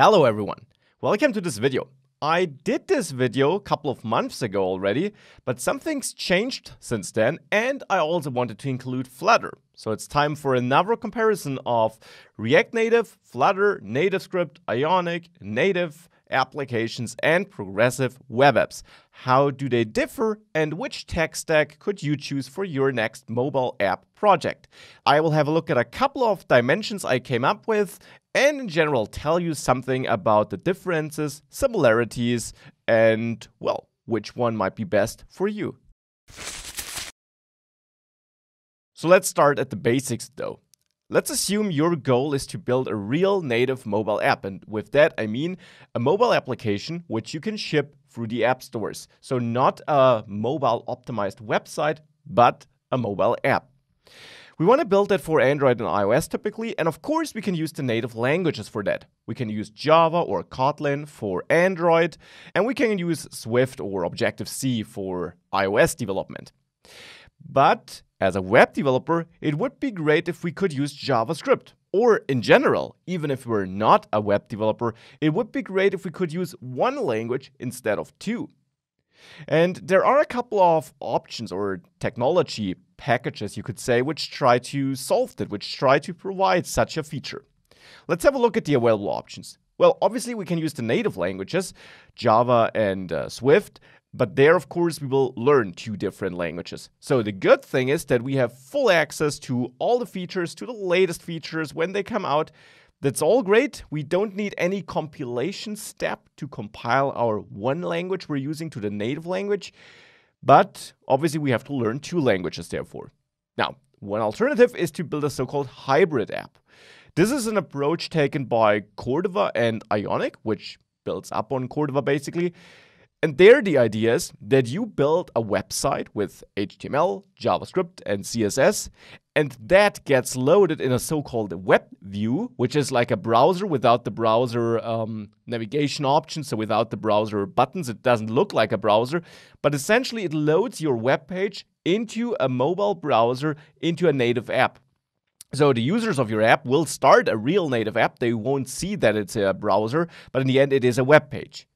Hello everyone, welcome to this video. I did this video a couple of months ago already, but something's changed since then and I also wanted to include Flutter. So it's time for another comparison of React Native, Flutter, Native Script, Ionic, Native, applications, and progressive web apps. How do they differ, and which tech stack could you choose for your next mobile app project? I will have a look at a couple of dimensions I came up with, and in general, tell you something about the differences, similarities, and, well, which one might be best for you. So let's start at the basics though. Let's assume your goal is to build a real native mobile app, and with that I mean a mobile application which you can ship through the app stores. So, not a mobile optimized website, but a mobile app. We want to build that for Android and iOS typically, and of course, we can use the native languages for that. We can use Java or Kotlin for Android, and we can use Swift or Objective C for iOS development. But as a web developer, it would be great if we could use JavaScript. Or in general, even if we're not a web developer, it would be great if we could use one language instead of two. And there are a couple of options or technology packages, you could say, which try to solve that, which try to provide such a feature. Let's have a look at the available options. Well, obviously, we can use the native languages, Java and uh, Swift, but there, of course, we will learn two different languages. So the good thing is that we have full access to all the features, to the latest features when they come out. That's all great. We don't need any compilation step to compile our one language we're using to the native language. But obviously, we have to learn two languages, therefore. Now, one alternative is to build a so-called hybrid app. This is an approach taken by Cordova and Ionic, which builds up on Cordova basically. And there, the idea is that you build a website with HTML, JavaScript, and CSS, and that gets loaded in a so called web view, which is like a browser without the browser um, navigation options, so without the browser buttons. It doesn't look like a browser, but essentially it loads your web page into a mobile browser, into a native app. So the users of your app will start a real native app. They won't see that it's a browser, but in the end, it is a web page.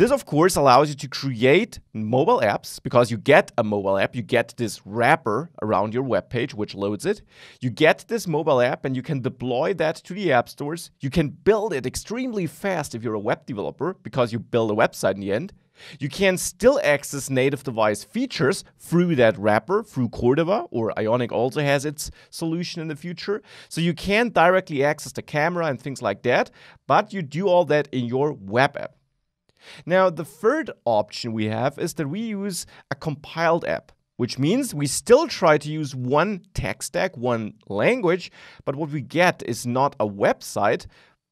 This, of course, allows you to create mobile apps because you get a mobile app, you get this wrapper around your web page which loads it. You get this mobile app and you can deploy that to the app stores. You can build it extremely fast if you're a web developer because you build a website in the end. You can still access native device features through that wrapper, through Cordova, or Ionic also has its solution in the future. So you can directly access the camera and things like that, but you do all that in your web app. Now, the third option we have is that we use a compiled app, which means we still try to use one tech stack, one language, but what we get is not a website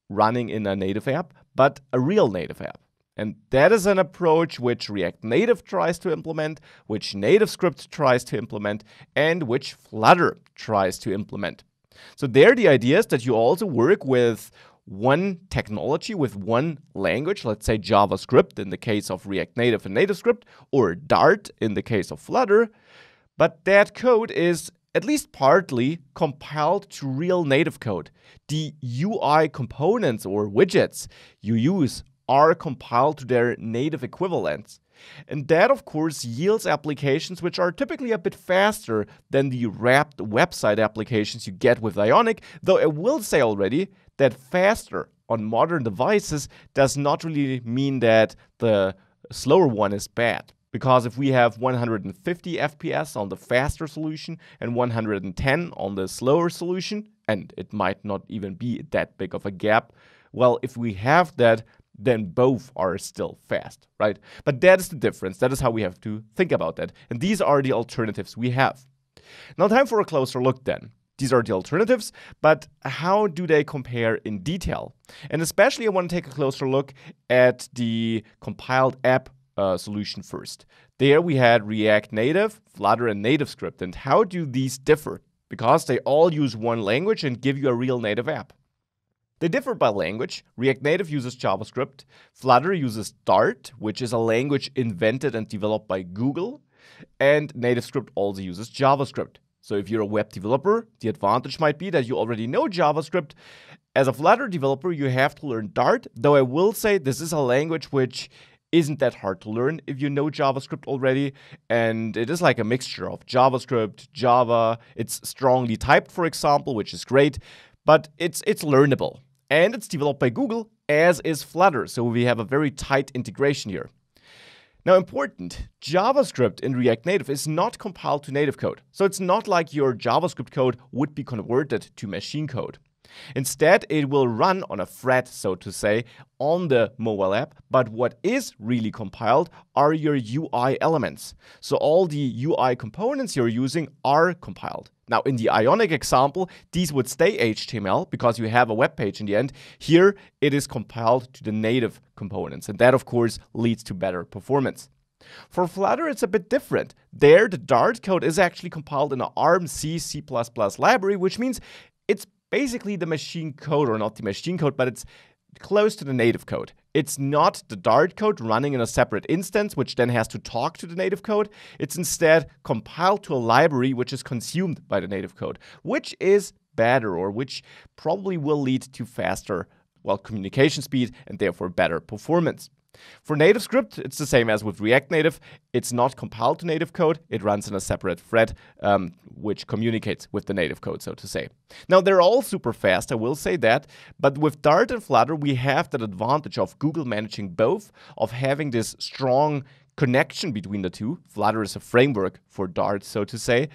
running in a native app, but a real native app. And that is an approach which React Native tries to implement, which NativeScript tries to implement, and which Flutter tries to implement. So there the idea is that you also work with one technology with one language, let's say JavaScript in the case of React Native and NativeScript, or Dart in the case of Flutter, but that code is at least partly compiled to real native code. The UI components or widgets you use are compiled to their native equivalents. And that, of course, yields applications which are typically a bit faster than the wrapped website applications you get with Ionic, though I will say already that faster on modern devices does not really mean that the slower one is bad. Because if we have 150 FPS on the faster solution and 110 on the slower solution, and it might not even be that big of a gap, well, if we have that, then both are still fast, right? But that is the difference. That is how we have to think about that. And these are the alternatives we have. Now, time for a closer look then. These are the alternatives, but how do they compare in detail? And especially, I want to take a closer look at the compiled app uh, solution first. There we had React Native, Flutter, and NativeScript. And how do these differ? Because they all use one language and give you a real native app. They differ by language. React Native uses JavaScript. Flutter uses Dart, which is a language invented and developed by Google. And NativeScript also uses JavaScript. So if you're a web developer, the advantage might be that you already know JavaScript. As a Flutter developer, you have to learn Dart, though I will say this is a language which isn't that hard to learn if you know JavaScript already. And it is like a mixture of JavaScript, Java. It's strongly typed, for example, which is great, but it's it's learnable. And it's developed by Google, as is Flutter, so we have a very tight integration here. Now, important, JavaScript in React Native is not compiled to native code, so it's not like your JavaScript code would be converted to machine code. Instead, it will run on a thread, so to say, on the mobile app, but what is really compiled are your UI elements. So all the UI components you're using are compiled. Now, in the Ionic example, these would stay HTML because you have a web page in the end. Here, it is compiled to the native components, and that, of course, leads to better performance. For Flutter, it's a bit different. There, the Dart code is actually compiled in an ARM C, C++ library, which means it's basically the machine code, or not the machine code, but it's close to the native code. It's not the Dart code running in a separate instance, which then has to talk to the native code. It's instead compiled to a library which is consumed by the native code, which is better or which probably will lead to faster well, communication speed and therefore better performance. For native script, it's the same as with React Native. It's not compiled to native code. It runs in a separate thread, um, which communicates with the native code, so to say. Now, they're all super fast, I will say that. But with Dart and Flutter, we have that advantage of Google managing both, of having this strong connection between the two. Flutter is a framework for Dart, so to say.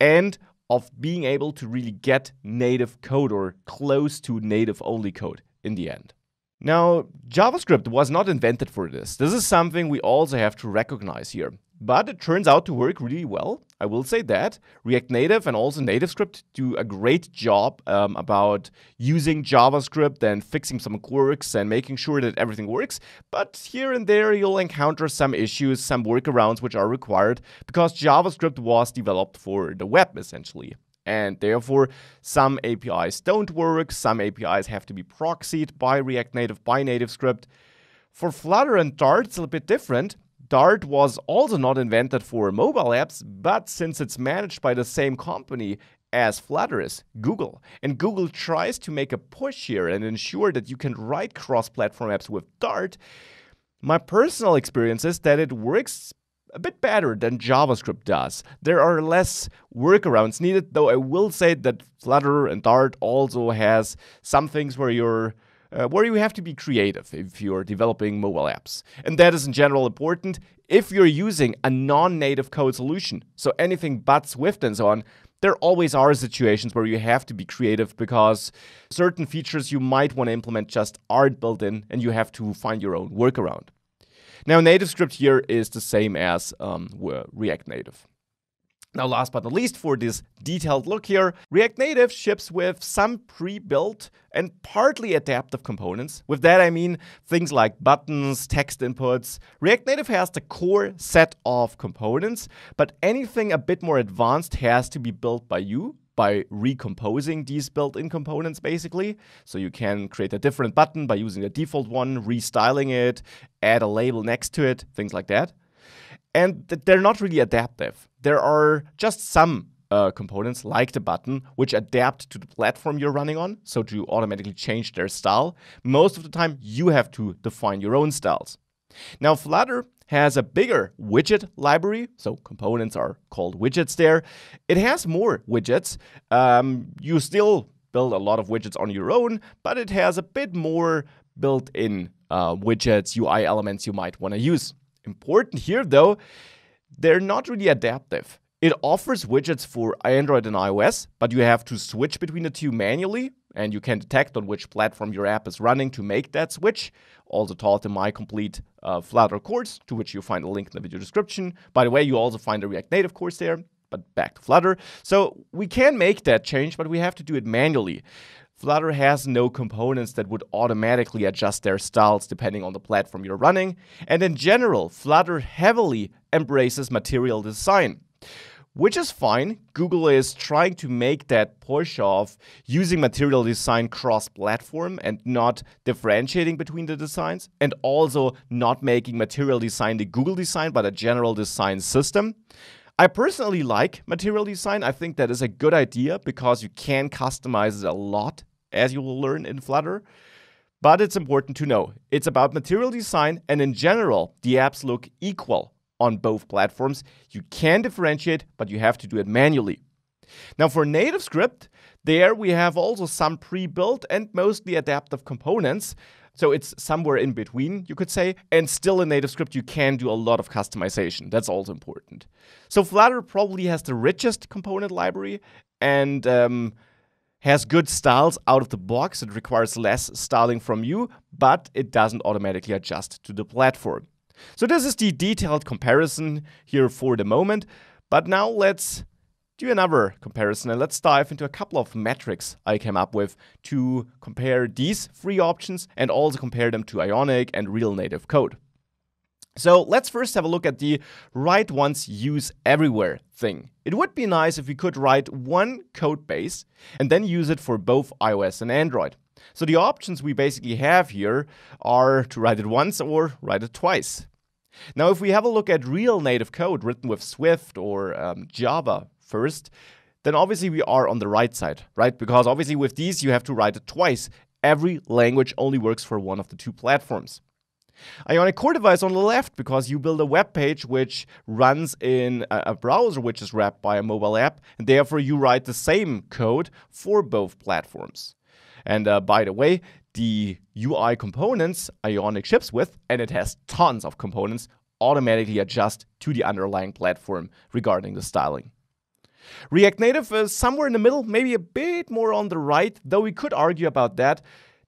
And of being able to really get native code or close to native only code in the end. Now, JavaScript was not invented for this. This is something we also have to recognize here. But it turns out to work really well. I will say that. React Native and also NativeScript do a great job um, about using JavaScript and fixing some quirks and making sure that everything works. But here and there, you'll encounter some issues, some workarounds which are required because JavaScript was developed for the web, essentially. And therefore, some APIs don't work, some APIs have to be proxied by React Native, by native script. For Flutter and Dart, it's a little bit different. Dart was also not invented for mobile apps, but since it's managed by the same company as Flutter is, Google. And Google tries to make a push here and ensure that you can write cross platform apps with Dart. My personal experience is that it works a bit better than JavaScript does. There are less workarounds needed, though I will say that Flutter and Dart also has some things where you're uh, where you have to be creative if you're developing mobile apps. And that is in general important if you're using a non-native code solution, so anything but Swift and so on, there always are situations where you have to be creative because certain features you might want to implement just aren't built in and you have to find your own workaround. Now, native script here is the same as um, React Native. Now, last but not least, for this detailed look here, React Native ships with some pre-built and partly adaptive components. With that, I mean things like buttons, text inputs. React Native has the core set of components, but anything a bit more advanced has to be built by you by recomposing these built-in components basically. So you can create a different button by using the default one, restyling it, add a label next to it, things like that. And th they're not really adaptive. There are just some uh, components like the button, which adapt to the platform you're running on, so to automatically change their style. Most of the time, you have to define your own styles. Now, Flutter has a bigger widget library, so components are called widgets there. It has more widgets. Um, you still build a lot of widgets on your own, but it has a bit more built-in uh, widgets, UI elements you might want to use. Important here, though, they're not really adaptive. It offers widgets for Android and iOS, but you have to switch between the two manually, and you can detect on which platform your app is running to make that switch. Also taught in my complete uh, Flutter course, to which you find a link in the video description. By the way, you also find a React Native course there, but back to Flutter. So we can make that change, but we have to do it manually. Flutter has no components that would automatically adjust their styles depending on the platform you're running. And in general, Flutter heavily embraces material design which is fine. Google is trying to make that push of using material design cross platform and not differentiating between the designs, and also not making material design the Google design, but a general design system. I personally like material design. I think that is a good idea because you can customize it a lot, as you will learn in Flutter. But it's important to know it's about material design, and in general, the apps look equal on both platforms. You can differentiate, but you have to do it manually. Now, for native script, there we have also some pre built and mostly adaptive components. So it's somewhere in between, you could say. And still in native script, you can do a lot of customization. That's also important. So Flutter probably has the richest component library and um, has good styles out of the box. It requires less styling from you, but it doesn't automatically adjust to the platform. So this is the detailed comparison here for the moment, but now let's do another comparison and let's dive into a couple of metrics I came up with to compare these three options and also compare them to Ionic and real native code. So let's first have a look at the write once use everywhere thing. It would be nice if we could write one code base and then use it for both iOS and Android. So the options we basically have here are to write it once or write it twice. Now, if we have a look at real native code written with Swift or um, Java first, then obviously we are on the right side, right? Because obviously with these, you have to write it twice. Every language only works for one of the two platforms. Ionic Cordova is on the left because you build a web page which runs in a browser which is wrapped by a mobile app, and therefore you write the same code for both platforms. And uh, by the way, the UI components Ionic ships with, and it has tons of components, automatically adjust to the underlying platform regarding the styling. React Native is somewhere in the middle, maybe a bit more on the right, though we could argue about that.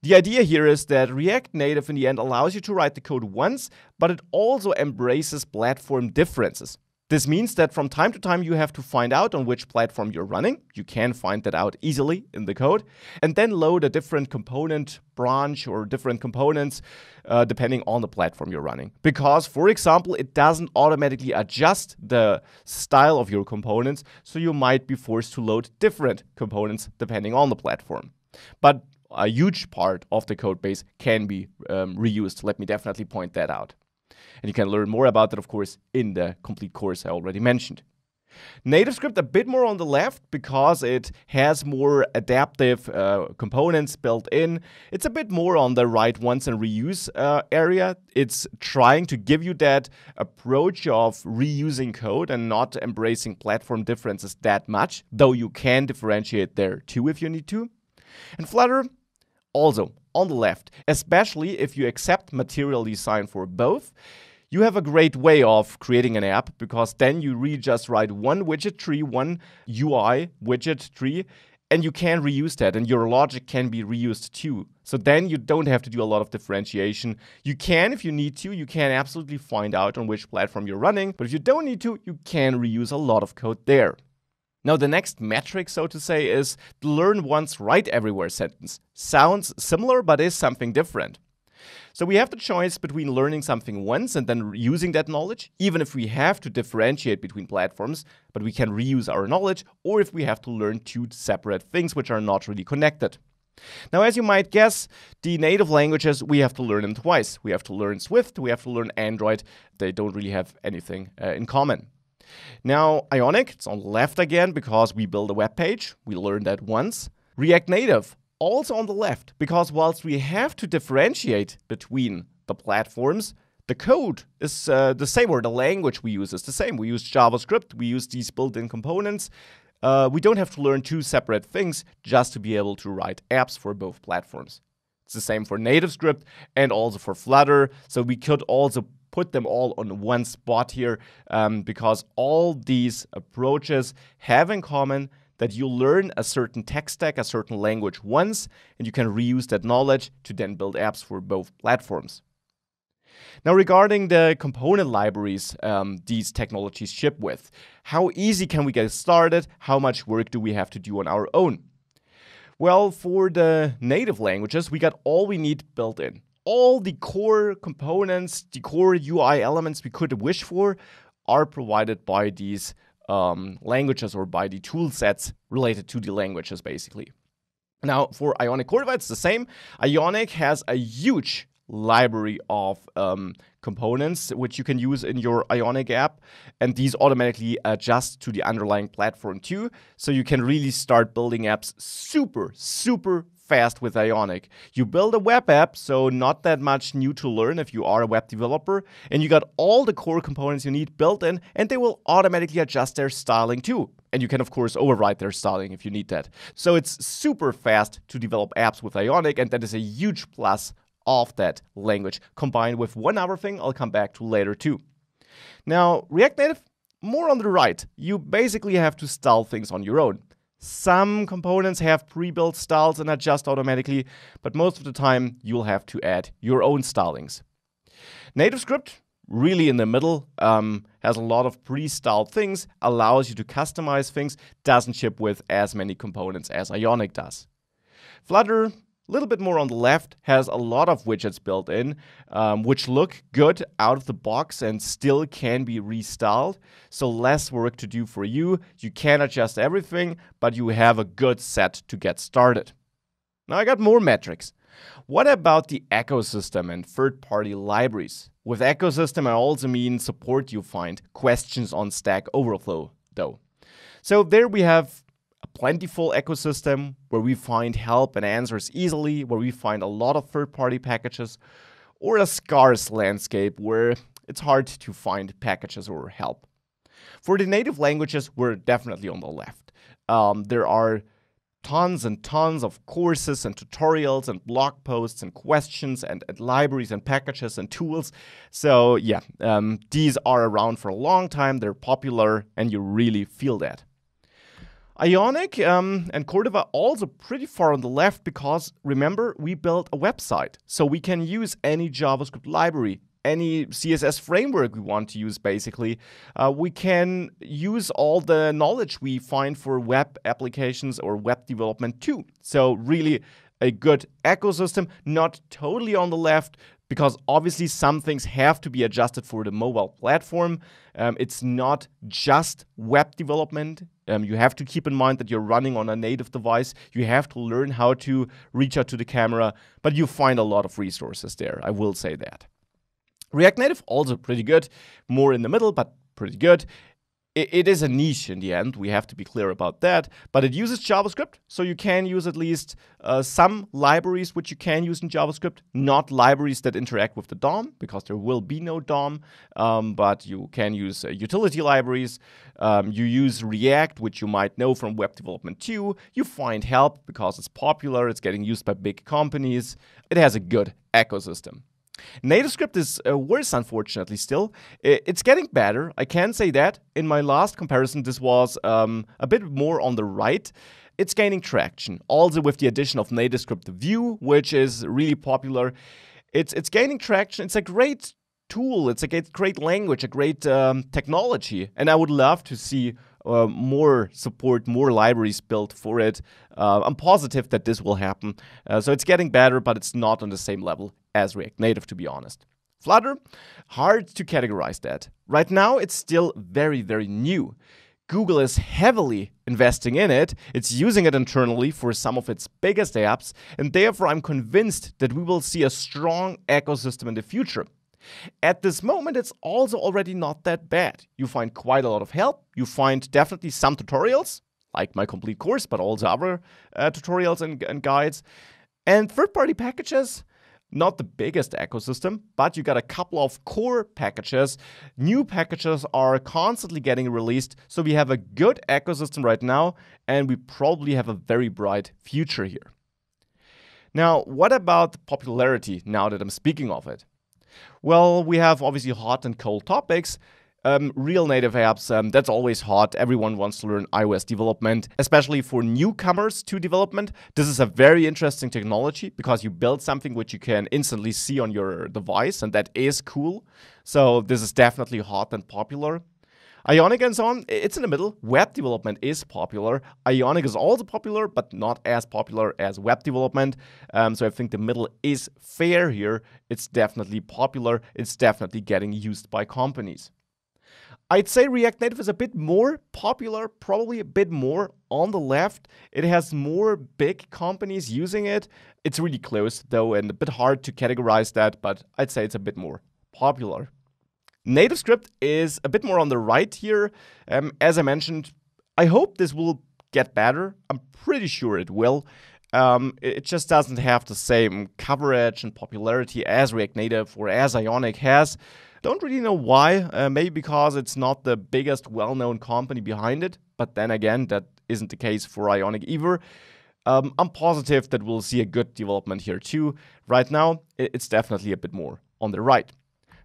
The idea here is that React Native in the end allows you to write the code once, but it also embraces platform differences. This means that from time to time you have to find out on which platform you're running. You can find that out easily in the code. And then load a different component branch or different components uh, depending on the platform you're running. Because, for example, it doesn't automatically adjust the style of your components, so you might be forced to load different components depending on the platform. But a huge part of the code base can be um, reused. Let me definitely point that out. And you can learn more about that, of course, in the complete course I already mentioned. Native script a bit more on the left because it has more adaptive uh, components built in. It's a bit more on the right once and reuse uh, area. It's trying to give you that approach of reusing code and not embracing platform differences that much, though you can differentiate there too if you need to. And Flutter also on the left, especially if you accept material design for both, you have a great way of creating an app because then you really just write one widget tree, one UI widget tree, and you can reuse that and your logic can be reused too. So then you don't have to do a lot of differentiation. You can, if you need to, you can absolutely find out on which platform you're running, but if you don't need to, you can reuse a lot of code there. Now, the next metric, so to say, is the learn once, write everywhere sentence. Sounds similar, but is something different. So we have the choice between learning something once and then using that knowledge, even if we have to differentiate between platforms, but we can reuse our knowledge, or if we have to learn two separate things which are not really connected. Now, as you might guess, the native languages, we have to learn them twice. We have to learn Swift, we have to learn Android. They don't really have anything uh, in common. Now, Ionic, it's on the left again because we build a web page. We learned that once. React Native, also on the left, because whilst we have to differentiate between the platforms, the code is uh, the same, or the language we use is the same. We use JavaScript, we use these built-in components. Uh, we don't have to learn two separate things just to be able to write apps for both platforms. It's the same for native script and also for Flutter. So we could also put them all on one spot here um, because all these approaches have in common that you learn a certain tech stack, a certain language once, and you can reuse that knowledge to then build apps for both platforms. Now, regarding the component libraries um, these technologies ship with, how easy can we get started? How much work do we have to do on our own? Well, for the native languages, we got all we need built in all the core components, the core UI elements we could wish for are provided by these um, languages or by the tool sets related to the languages, basically. Now, for Ionic Cordova, it's the same. Ionic has a huge library of um, components which you can use in your Ionic app, and these automatically adjust to the underlying platform too. So you can really start building apps super, super fast with Ionic. You build a web app, so not that much new to learn if you are a web developer, and you got all the core components you need built in, and they will automatically adjust their styling too. And you can, of course, override their styling if you need that. So it's super fast to develop apps with Ionic, and that is a huge plus of that language, combined with one other thing I'll come back to later too. Now, React Native, more on the right. You basically have to style things on your own. Some components have pre-built styles and adjust automatically, but most of the time you'll have to add your own stylings. NativeScript, really in the middle, um, has a lot of pre-styled things, allows you to customize things, doesn't ship with as many components as Ionic does. Flutter a little bit more on the left has a lot of widgets built in, um, which look good out of the box and still can be restyled. So less work to do for you. You can adjust everything, but you have a good set to get started. Now I got more metrics. What about the ecosystem and third-party libraries? With ecosystem, I also mean support you find, questions on Stack Overflow, though. So there we have a plentiful ecosystem where we find help and answers easily, where we find a lot of third party packages, or a scarce landscape where it's hard to find packages or help. For the native languages, we're definitely on the left. Um, there are tons and tons of courses and tutorials and blog posts and questions and, and libraries and packages and tools. So, yeah, um, these are around for a long time, they're popular, and you really feel that. Ionic um, and Cordova also pretty far on the left because remember we built a website, so we can use any JavaScript library any CSS framework we want to use, basically. Uh, we can use all the knowledge we find for web applications or web development too. So, really, a good ecosystem, not totally on the left, because obviously some things have to be adjusted for the mobile platform. Um, it's not just web development. Um, you have to keep in mind that you're running on a native device. You have to learn how to reach out to the camera, but you find a lot of resources there. I will say that. React Native also pretty good, more in the middle, but pretty good it, it is a niche in the end. We have to be clear about that. But it uses JavaScript, so you can use at least uh, some libraries which you can use in JavaScript, not libraries that interact with the DOM, because there will be no DOM. Um, but you can use uh, utility libraries. Um, you use React, which you might know from Web Development 2. You find help because it's popular, it's getting used by big companies. It has a good ecosystem. NativeScript is uh, worse, unfortunately, still. It's getting better, I can say that. In my last comparison, this was um, a bit more on the right. It's gaining traction, also with the addition of NativeScript view, which is really popular. It's, it's gaining traction. It's a great tool, it's a great, great language, a great um, technology, and I would love to see uh, more support, more libraries built for it. Uh, I'm positive that this will happen. Uh, so it's getting better, but it's not on the same level as React Native, to be honest. Flutter, hard to categorize that. Right now, it's still very, very new. Google is heavily investing in it. It's using it internally for some of its biggest apps, and therefore I'm convinced that we will see a strong ecosystem in the future. At this moment, it's also already not that bad. You find quite a lot of help. You find definitely some tutorials, like my complete course, but also other uh, tutorials and, and guides. And third party packages, not the biggest ecosystem, but you got a couple of core packages. New packages are constantly getting released, so we have a good ecosystem right now, and we probably have a very bright future here. Now, what about popularity now that I'm speaking of it? Well, we have obviously hot and cold topics. Um, real native apps, um, that's always hot. Everyone wants to learn iOS development, especially for newcomers to development. This is a very interesting technology because you build something which you can instantly see on your device, and that is cool. So, this is definitely hot and popular. Ionic and so on, it's in the middle. Web development is popular. Ionic is also popular, but not as popular as web development. Um, so I think the middle is fair here. It's definitely popular. It's definitely getting used by companies. I'd say React Native is a bit more popular, probably a bit more on the left. It has more big companies using it. It's really close though and a bit hard to categorize that, but I'd say it's a bit more popular. Native script is a bit more on the right here. Um, as I mentioned, I hope this will get better. I'm pretty sure it will. Um, it just doesn't have the same coverage and popularity as React Native or as Ionic has. Don't really know why. Uh, maybe because it's not the biggest well known company behind it. But then again, that isn't the case for Ionic either. Um, I'm positive that we'll see a good development here too. Right now, it's definitely a bit more on the right.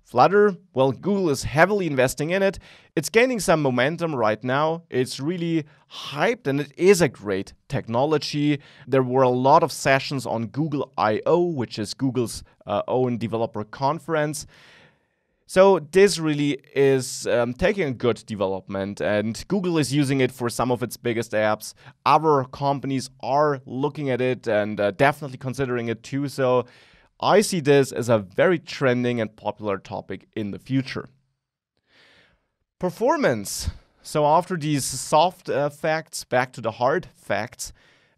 Flutter, well, Google is heavily investing in it. It's gaining some momentum right now. It's really hyped and it is a great technology. There were a lot of sessions on Google I.O., which is Google's uh, own developer conference. So this really is um, taking a good development, and Google is using it for some of its biggest apps. Other companies are looking at it and uh, definitely considering it too. So I see this as a very trending and popular topic in the future. Performance. So, after these soft uh, facts, back to the hard facts.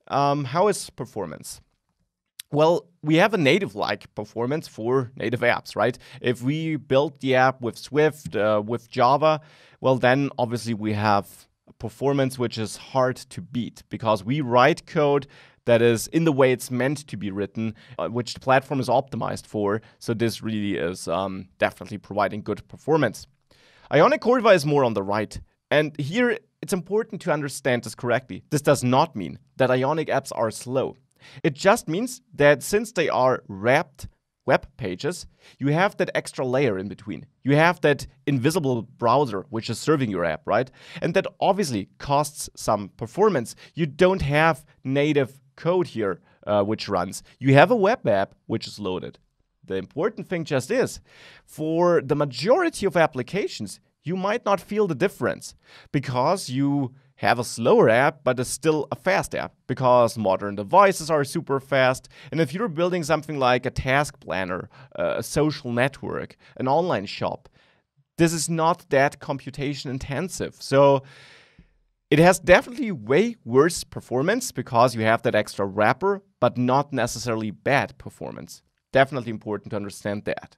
Um, how is performance? Well, we have a native like performance for native apps, right? If we build the app with Swift, uh, with Java, well, then obviously we have performance which is hard to beat because we write code that is in the way it's meant to be written, uh, which the platform is optimized for. So this really is um, definitely providing good performance. Ionic Cordova is more on the right. And here it's important to understand this correctly. This does not mean that Ionic apps are slow. It just means that since they are wrapped web pages, you have that extra layer in between. You have that invisible browser which is serving your app, right? And that obviously costs some performance. You don't have native code here uh, which runs. You have a web app which is loaded. The important thing just is, for the majority of applications, you might not feel the difference because you have a slower app, but it's still a fast app because modern devices are super fast. And if you're building something like a task planner, uh, a social network, an online shop, this is not that computation intensive. So it has definitely way worse performance because you have that extra wrapper, but not necessarily bad performance. Definitely important to understand that.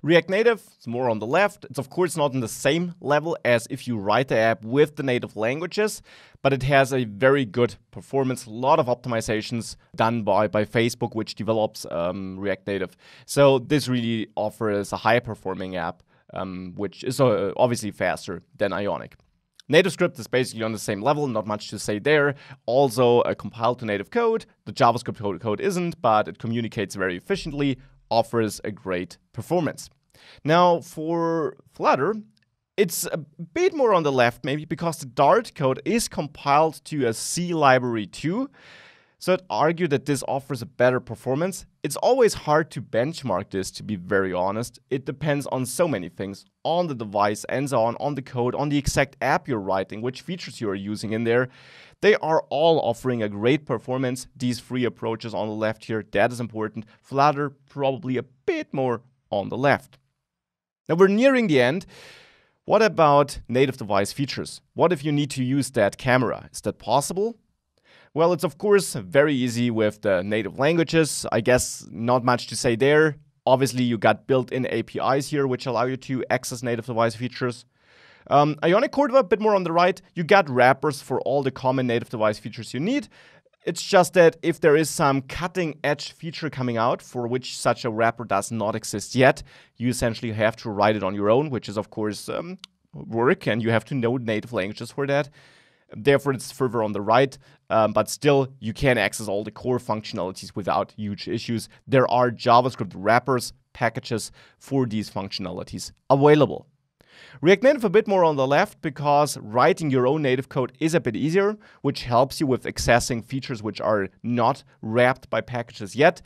React Native is more on the left. It's of course not on the same level as if you write the app with the native languages, but it has a very good performance, a lot of optimizations done by, by Facebook, which develops um, React Native. So this really offers a high performing app, um, which is uh, obviously faster than Ionic. Native script is basically on the same level, not much to say there. Also a uh, compiled to native code. The JavaScript code isn't, but it communicates very efficiently, offers a great performance. Now for Flutter, it's a bit more on the left maybe because the Dart code is compiled to a C library too. So I'd argue that this offers a better performance. It's always hard to benchmark this, to be very honest. It depends on so many things, on the device and so on, on the code, on the exact app you're writing, which features you are using in there. They are all offering a great performance. These three approaches on the left here, that is important. Flutter, probably a bit more on the left. Now we're nearing the end. What about native device features? What if you need to use that camera? Is that possible? Well, it's of course very easy with the native languages. I guess not much to say there. Obviously, you got built-in APIs here, which allow you to access native device features. Um, Ionic Cordova, a bit more on the right, you got wrappers for all the common native device features you need. It's just that if there is some cutting edge feature coming out for which such a wrapper does not exist yet, you essentially have to write it on your own, which is, of course, um, work, and you have to know native languages for that. Therefore, it's further on the right, um, but still you can access all the core functionalities without huge issues. There are JavaScript wrappers, packages for these functionalities available. React Native a bit more on the left because writing your own native code is a bit easier, which helps you with accessing features which are not wrapped by packages yet.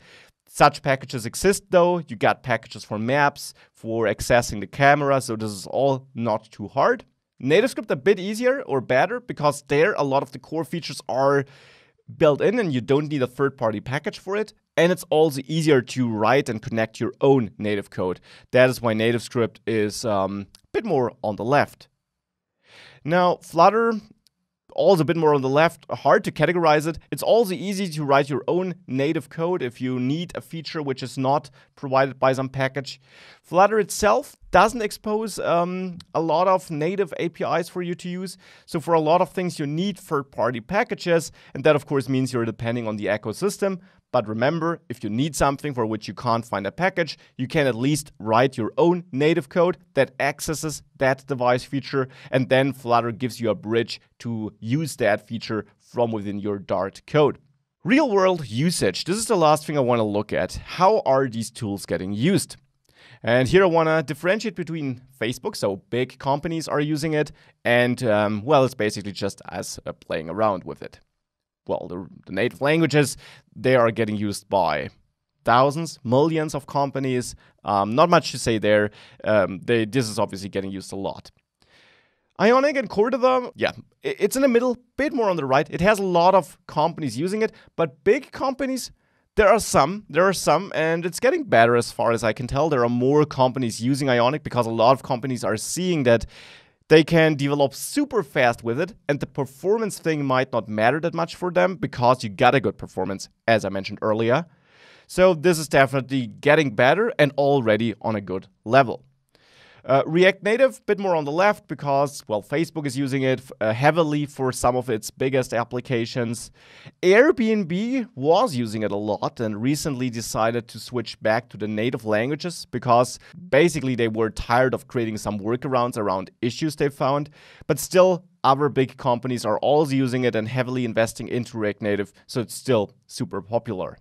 Such packages exist though. You got packages for maps, for accessing the camera, so this is all not too hard. NativeScript a bit easier or better because there a lot of the core features are built in and you don't need a third party package for it. And it's also easier to write and connect your own native code. That is why NativeScript is um, a bit more on the left. Now, Flutter also, a bit more on the left, hard to categorize it. It's also easy to write your own native code if you need a feature which is not provided by some package. Flutter itself doesn't expose um, a lot of native APIs for you to use. So for a lot of things, you need third-party packages. And that, of course, means you're depending on the ecosystem. But remember, if you need something for which you can't find a package, you can at least write your own native code that accesses that device feature, and then Flutter gives you a bridge to use that feature from within your Dart code. Real world usage. This is the last thing I want to look at. How are these tools getting used? And here I want to differentiate between Facebook, so big companies are using it, and um, well, it's basically just us uh, playing around with it well, the, the native languages, they are getting used by thousands, millions of companies. Um, not much to say there. Um, they, this is obviously getting used a lot. Ionic and Cordova, yeah, it's in the middle, bit more on the right. It has a lot of companies using it, but big companies, there are some, there are some, and it's getting better as far as I can tell. There are more companies using Ionic because a lot of companies are seeing that they can develop super fast with it and the performance thing might not matter that much for them because you got a good performance, as I mentioned earlier. So this is definitely getting better and already on a good level. Uh, React Native, bit more on the left because, well, Facebook is using it uh, heavily for some of its biggest applications. Airbnb was using it a lot and recently decided to switch back to the native languages because basically they were tired of creating some workarounds around issues they found. But still, other big companies are also using it and heavily investing into React Native, so it's still super popular.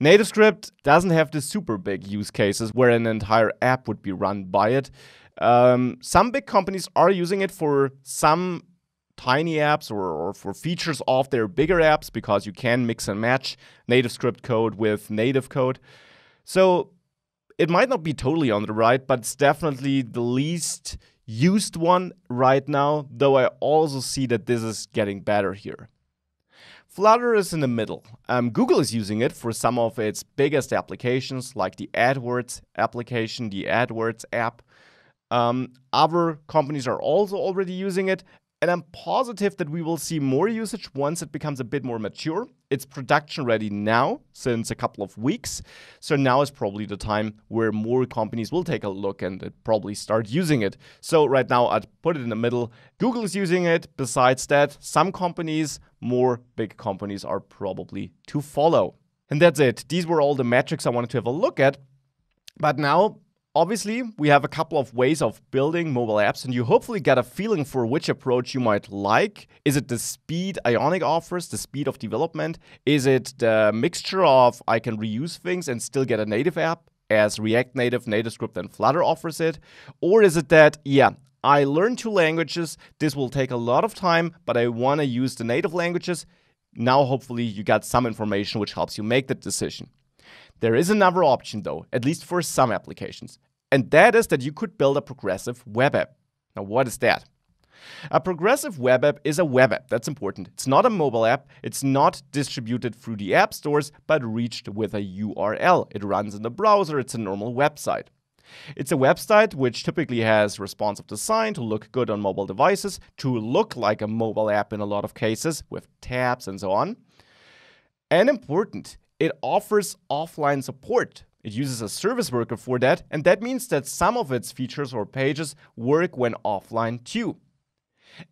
NativeScript doesn't have the super big use cases where an entire app would be run by it. Um, some big companies are using it for some tiny apps or, or, for features of their bigger apps because you can mix and match native script code with native code. So it might not be totally on the right, but it's definitely the least used one right now, though I also see that this is getting better here. Flutter is in the middle. Um, Google is using it for some of its biggest applications, like the AdWords application, the AdWords app. Um, other companies are also already using it, and I'm positive that we will see more usage once it becomes a bit more mature. It's production ready now, since a couple of weeks. So now is probably the time where more companies will take a look and probably start using it. So right now, I'd put it in the middle. Google is using it. Besides that, some companies, more big companies, are probably to follow. And that's it. These were all the metrics I wanted to have a look at. But now Obviously, we have a couple of ways of building mobile apps, and you hopefully get a feeling for which approach you might like. Is it the speed Ionic offers, the speed of development? Is it the mixture of I can reuse things and still get a native app, as React Native, NativeScript, and Flutter offers it? Or is it that, yeah, I learned two languages, this will take a lot of time, but I want to use the native languages? Now, hopefully, you got some information which helps you make the decision. There is another option though, at least for some applications, and that is that you could build a progressive web app. Now, what is that? A progressive web app is a web app, that's important. It's not a mobile app, it's not distributed through the app stores, but reached with a URL. It runs in the browser, it's a normal website. It's a website which typically has responsive design to look good on mobile devices, to look like a mobile app in a lot of cases, with tabs and so on. And important, it offers offline support. It uses a service worker for that, and that means that some of its features or pages work when offline too.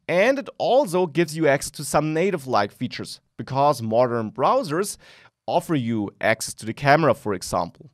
And it also gives you access to some native-like features, because modern browsers offer you access to the camera, for example.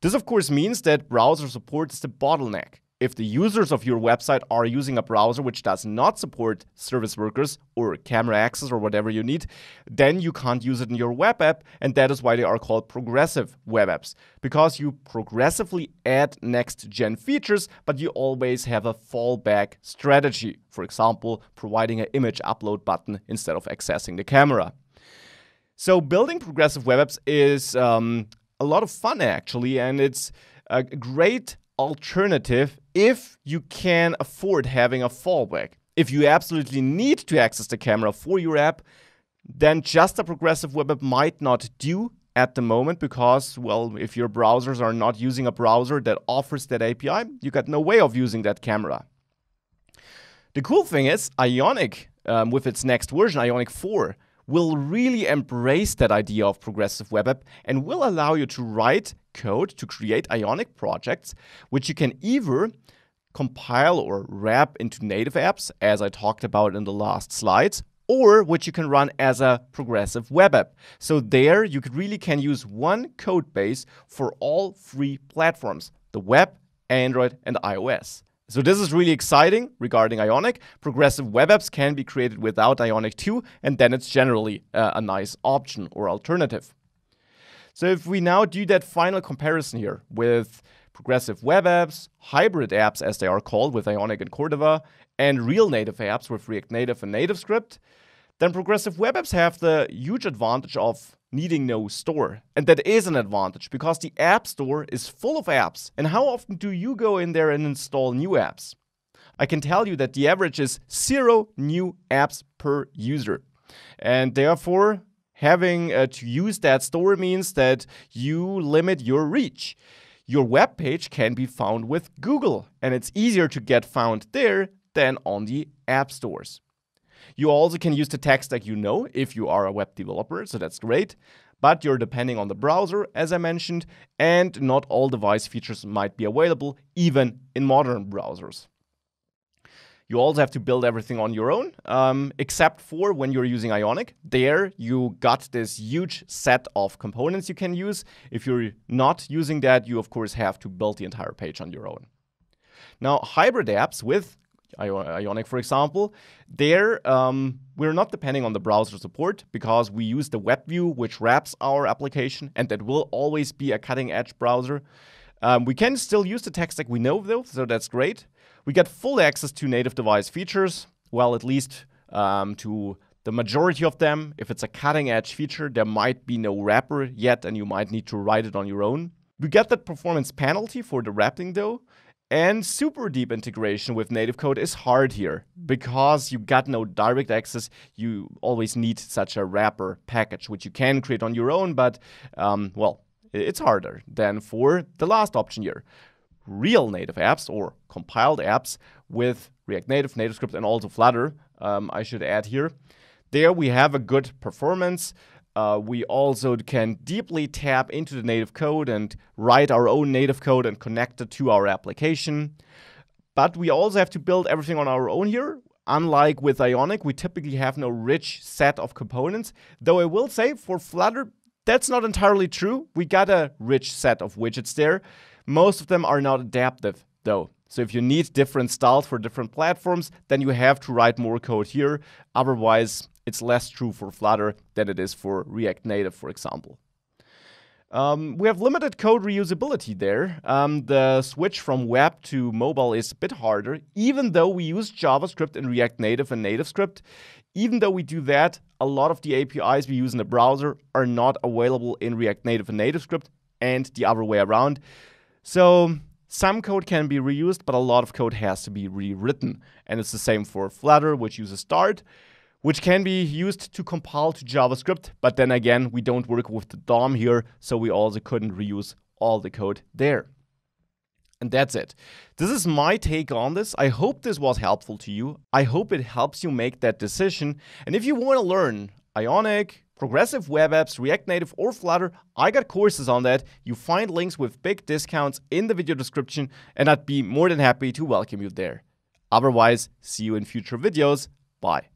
This of course means that browser support is the bottleneck. If the users of your website are using a browser which does not support service workers or camera access or whatever you need, then you can't use it in your web app. And that is why they are called progressive web apps, because you progressively add next gen features, but you always have a fallback strategy. For example, providing an image upload button instead of accessing the camera. So, building progressive web apps is um, a lot of fun actually, and it's a great alternative if you can afford having a fallback. If you absolutely need to access the camera for your app, then just a progressive web app might not do at the moment because, well, if your browsers are not using a browser that offers that API, you got no way of using that camera. The cool thing is, Ionic, um, with its next version, Ionic 4, will really embrace that idea of progressive web app and will allow you to write code to create Ionic projects, which you can either compile or wrap into native apps, as I talked about in the last slides, or which you can run as a progressive web app. So there you really can use one code base for all three platforms, the web, Android, and iOS. So this is really exciting regarding Ionic. Progressive web apps can be created without Ionic 2, and then it's generally uh, a nice option or alternative. So if we now do that final comparison here with progressive web apps, hybrid apps as they are called with Ionic and Cordova, and real native apps with React Native and NativeScript, then progressive web apps have the huge advantage of needing no store. And that is an advantage because the App Store is full of apps. And how often do you go in there and install new apps? I can tell you that the average is zero new apps per user. And therefore, having uh, to use that store means that you limit your reach. Your web page can be found with Google, and it's easier to get found there than on the app stores. You also can use the tech stack you know if you are a web developer, so that's great. But you're depending on the browser, as I mentioned, and not all device features might be available, even in modern browsers. You also have to build everything on your own, um, except for when you're using Ionic. There, you got this huge set of components you can use. If you're not using that, you of course have to build the entire page on your own. Now, hybrid apps with Ionic, for example, there um, we're not depending on the browser support because we use the web view, which wraps our application, and that will always be a cutting edge browser. Um, we can still use the tech stack we know, though, so that's great. We get full access to native device features, well, at least um, to the majority of them. If it's a cutting edge feature, there might be no wrapper yet, and you might need to write it on your own. We get that performance penalty for the wrapping, though, and super deep integration with native code is hard here because you got no direct access. You always need such a wrapper package, which you can create on your own, but um, well, it's harder than for the last option here. Real native apps or compiled apps with React Native, Native Script, and also Flutter, um, I should add here. There we have a good performance uh, we also can deeply tap into the native code and write our own native code and connect it to our application. But we also have to build everything on our own here. Unlike with Ionic, we typically have no rich set of components. Though I will say for Flutter, that's not entirely true. We got a rich set of widgets there. Most of them are not adaptive, though. So if you need different styles for different platforms, then you have to write more code here. Otherwise, it's less true for Flutter than it is for React Native, for example. Um, we have limited code reusability there. Um, the switch from web to mobile is a bit harder, even though we use JavaScript and React Native and Native Script. Even though we do that, a lot of the APIs we use in the browser are not available in React Native and Native Script, and the other way around. So some code can be reused, but a lot of code has to be rewritten. And it's the same for Flutter, which uses Dart, which can be used to compile to JavaScript. But then again, we don't work with the DOM here, so we also couldn't reuse all the code there. And that's it. This is my take on this. I hope this was helpful to you. I hope it helps you make that decision. And if you want to learn Ionic, Progressive web apps, React Native, or Flutter, I got courses on that. You find links with big discounts in the video description, and I'd be more than happy to welcome you there. Otherwise, see you in future videos. Bye.